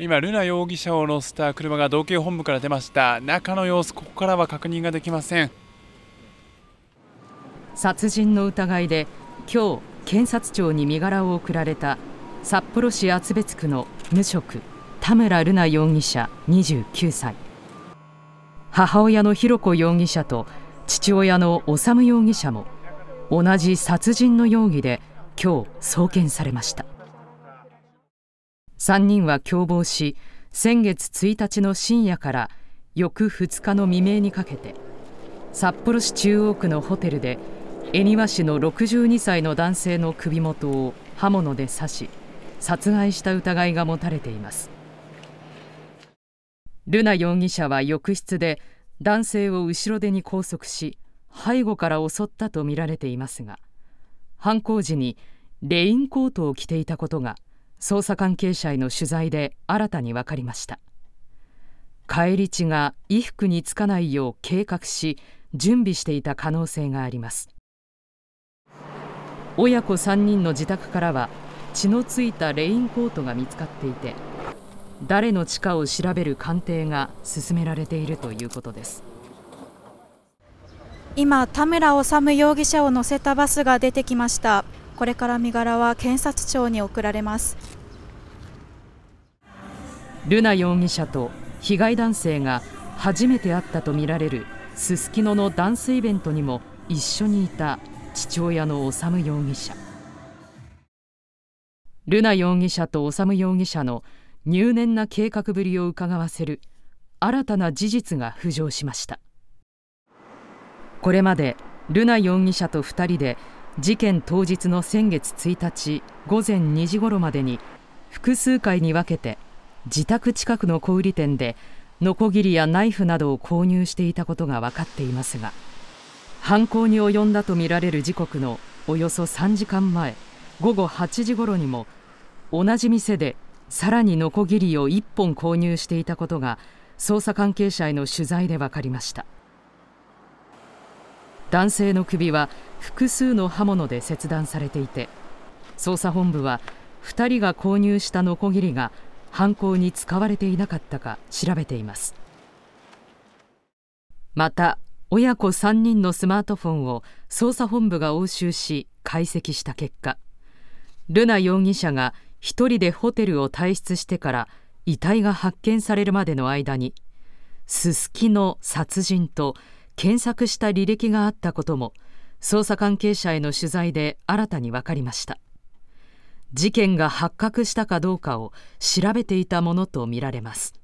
今、ルナ容疑者を乗せた車が道警本部から出ました中の様子、ここからは確認ができません殺人の疑いで今日検察庁に身柄を送られた札幌市厚別区の無職田村瑠奈容疑者29歳母親の弘子容疑者と父親の修容疑者も同じ殺人の容疑で今日送検されました。3人は共謀し先月1日の深夜から翌2日の未明にかけて札幌市中央区のホテルで恵庭市の62歳の男性の首元を刃物で刺し殺害した疑いが持たれています瑠奈容疑者は浴室で男性を後ろ手に拘束し背後から襲ったとみられていますが犯行時にレインコートを着ていたことが捜査関係者への取材で新たに分かりました返り血が衣服につかないよう計画し準備していた可能性があります親子3人の自宅からは血のついたレインコートが見つかっていて誰の地下を調べる鑑定が進められているということです今田村修容疑者を乗せたバスが出てきましたこれから身柄は検察庁に送られます瑠奈容疑者と被害男性が初めて会ったとみられるすすきののダンスイベントにも一緒にいた父親の修容疑者瑠奈容疑者と修容疑者の入念な計画ぶりをうかがわせる新たな事実が浮上しましたこれまで瑠奈容疑者と2人で事件当日の先月1日午前2時ごろまでに複数回に分けて自宅近くの小売店でノコギリやナイフなどを購入していたことが分かっていますが犯行に及んだとみられる時刻のおよそ3時間前午後8時ごろにも同じ店でさらにノコギリを1本購入していたことが捜査関係者への取材で分かりました。男性の首は複数の刃物で切断されていて捜査本部は2人が購入したノコギリが犯行に使われていなかったか調べていますまた親子3人のスマートフォンを捜査本部が押収し解析した結果ルナ容疑者が1人でホテルを退出してから遺体が発見されるまでの間にすすきの殺人と「検索した履歴があったことも捜査関係者への取材で新たに分かりました事件が発覚したかどうかを調べていたものとみられます